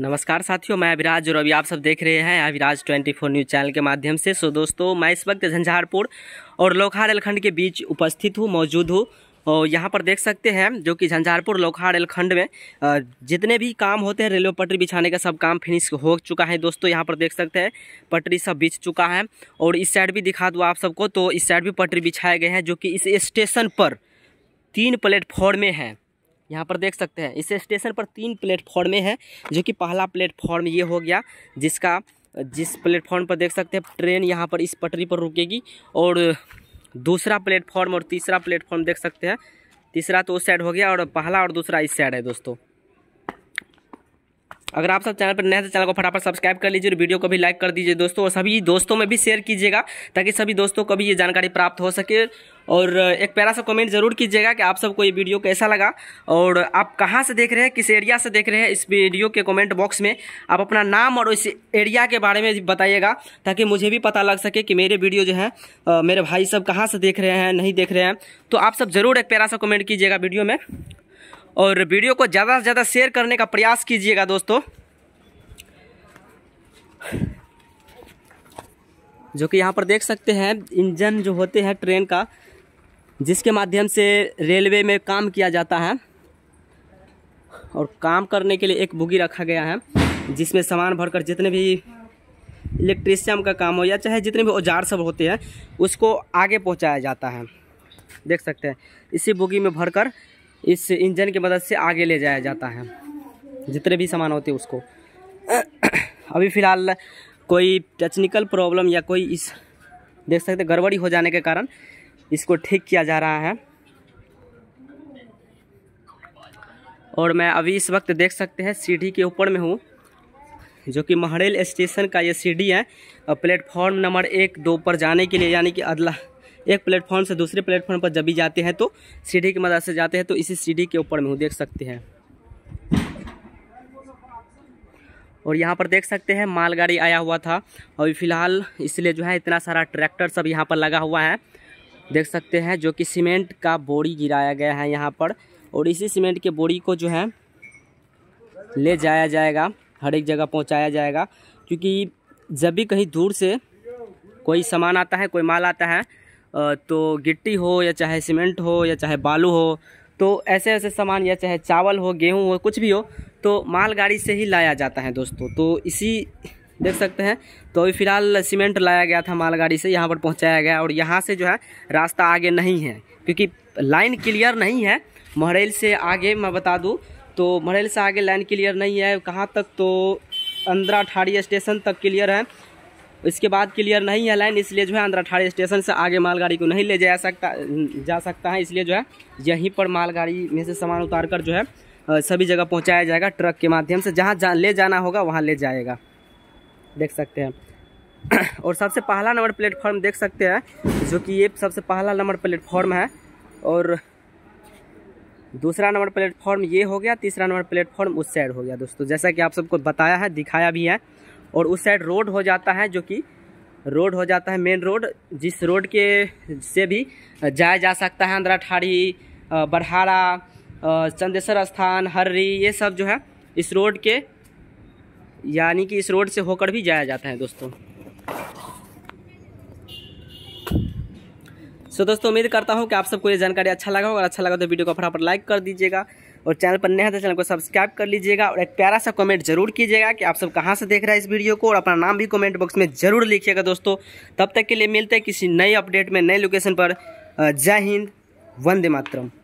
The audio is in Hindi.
नमस्कार साथियों मैं अविराज और अभी आप सब देख रहे हैं अविराज 24 न्यूज़ चैनल के माध्यम से सो दोस्तों मैं इस वक्त झंझारपुर और लोखा रेलखंड के बीच उपस्थित हूँ मौजूद हूँ और यहाँ पर देख सकते हैं जो कि झंझारपुर लोखा रेलखंड में जितने भी काम होते हैं रेलवे पटरी बिछाने का सब काम फिनिश हो चुका है दोस्तों यहाँ पर देख सकते हैं पटरी सब बिछ चुका है और इस साइड भी दिखा दूँ आप सबको तो इस साइड भी पटरी बिछाए गए हैं जो कि इस स्टेशन पर तीन प्लेटफॉर्में हैं यहाँ पर देख सकते हैं इस स्टेशन पर तीन प्लेटफॉर्म है जो कि पहला प्लेटफॉर्म ये हो गया जिसका जिस प्लेटफॉर्म पर देख सकते हैं ट्रेन यहाँ पर इस पटरी पर रुकेगी और दूसरा प्लेटफॉर्म और तीसरा प्लेटफॉर्म देख सकते हैं तीसरा तो उस साइड हो गया और पहला और दूसरा इस साइड है दोस्तों अगर आप सब चैनल पर नए हैं तो चैनल को फटाफट सब्सक्राइब कर लीजिए और वीडियो को भी लाइक कर दीजिए दोस्तों और सभी दोस्तों में भी शेयर कीजिएगा ताकि सभी दोस्तों को भी ये जानकारी प्राप्त हो सके और एक प्यारा सा कमेंट ज़रूर कीजिएगा कि आप सबको ये वीडियो कैसा लगा और आप कहाँ से देख रहे हैं किस एरिया से देख रहे हैं इस वीडियो के कमेंट बॉक्स में आप अपना नाम और इस एरिया के बारे में बताइएगा ताकि मुझे भी पता लग सके कि मेरे वीडियो जो है मेरे भाई सब कहाँ से देख रहे हैं नहीं देख रहे हैं तो आप सब ज़रूर एक प्यारा सा कमेंट कीजिएगा वीडियो में और वीडियो को ज़्यादा से ज़्यादा शेयर करने का प्रयास कीजिएगा दोस्तों जो कि यहाँ पर देख सकते हैं इंजन जो होते हैं ट्रेन का जिसके माध्यम से रेलवे में काम किया जाता है और काम करने के लिए एक बुगी रखा गया है जिसमें सामान भरकर जितने भी इलेक्ट्रीशियन का काम हो या चाहे जितने भी औजार सब होते हैं उसको आगे पहुंचाया जाता है देख सकते हैं इसी बुगी में भरकर इस इंजन की मदद से आगे ले जाया जाता है जितने भी सामान होते हैं उसको अभी फ़िलहाल कोई टेक्निकल प्रॉब्लम या कोई इस देख सकते गड़बड़ी हो जाने के कारण इसको ठीक किया जा रहा है और मैं अभी इस वक्त देख सकते हैं सीढ़ी के ऊपर में हूँ जो कि महड़ेल स्टेशन का ये सीढ़ी है और प्लेटफॉर्म नंबर एक दो पर जाने के लिए यानी कि अदला एक प्लेटफॉर्म से दूसरे प्लेटफॉर्म पर जब भी जाते हैं तो सीढ़ी की मदद से जाते हैं तो इसी सीढ़ी के ऊपर में हूँ देख सकते हैं और यहाँ पर देख सकते हैं मालगाड़ी आया हुआ था अभी फिलहाल इसलिए जो है इतना सारा ट्रैक्टर सब यहाँ पर लगा हुआ है देख सकते हैं जो कि सीमेंट का बोरी गिराया गया है यहाँ पर और इसी सीमेंट के बोरी को जो है ले जाया जाएगा हर एक जगह पहुँचाया जाएगा क्योंकि जब भी कहीं दूर से कोई सामान आता है कोई माल आता है तो गिट्टी हो या चाहे सीमेंट हो या चाहे बालू हो तो ऐसे ऐसे सामान या चाहे चावल हो गेहूँ हो कुछ भी हो तो मालगाड़ी से ही लाया जाता है दोस्तों तो इसी देख सकते हैं तो अभी फिलहाल सीमेंट लाया गया था मालगाड़ी से यहाँ पर पहुँचाया गया और यहाँ से जो है रास्ता आगे नहीं है क्योंकि लाइन क्लियर नहीं है महरेल से आगे मैं बता दूँ तो महरेल से आगे लाइन क्लियर नहीं है कहाँ तक तो अंदरा ठाड़ी स्टेशन तक क्लियर है इसके बाद क्लियर नहीं है लाइन इसलिए जो है अंदरा ठाड़ी स्टेशन से आगे मालगाड़ी को नहीं ले जा सकता जा सकता है इसलिए जो है यहीं पर मालगाड़ी में से सामान उतार कर जो है सभी जगह पहुंचाया जाएगा ट्रक के माध्यम से जहाँ जा, ले जाना होगा वहाँ ले जाएगा देख सकते हैं और सबसे पहला नंबर प्लेटफॉर्म देख सकते हैं जो कि ये सबसे पहला नंबर प्लेटफॉर्म है और दूसरा नंबर प्लेटफॉर्म ये हो गया तीसरा नंबर प्लेटफॉर्म उस साइड हो गया दोस्तों जैसा कि आप सबको बताया है दिखाया भी है और उस साइड रोड हो जाता है जो कि रोड हो जाता है मेन रोड जिस रोड के से भी जाया जा सकता है अंदरा ठाड़ी चंदेश्वर स्थान हर्री ये सब जो है इस रोड के यानी कि इस रोड से होकर भी जाया जाता है दोस्तों सो so, दोस्तों उम्मीद करता हूँ कि आप सबको ये जानकारी अच्छा लगा होगा अच्छा लगा तो वीडियो को फटाफट लाइक कर दीजिएगा और चैनल पर नया तो चैनल को सब्सक्राइब कर लीजिएगा और एक प्यारा सा कमेंट जरूर कीजिएगा कि आप सब कहाँ से देख रहे हैं इस वीडियो को और अपना नाम भी कमेंट बॉक्स में जरूर लिखिएगा दोस्तों तब तक के लिए मिलते हैं किसी नए अपडेट में नए लोकेशन पर जय हिंद वंदे मातरम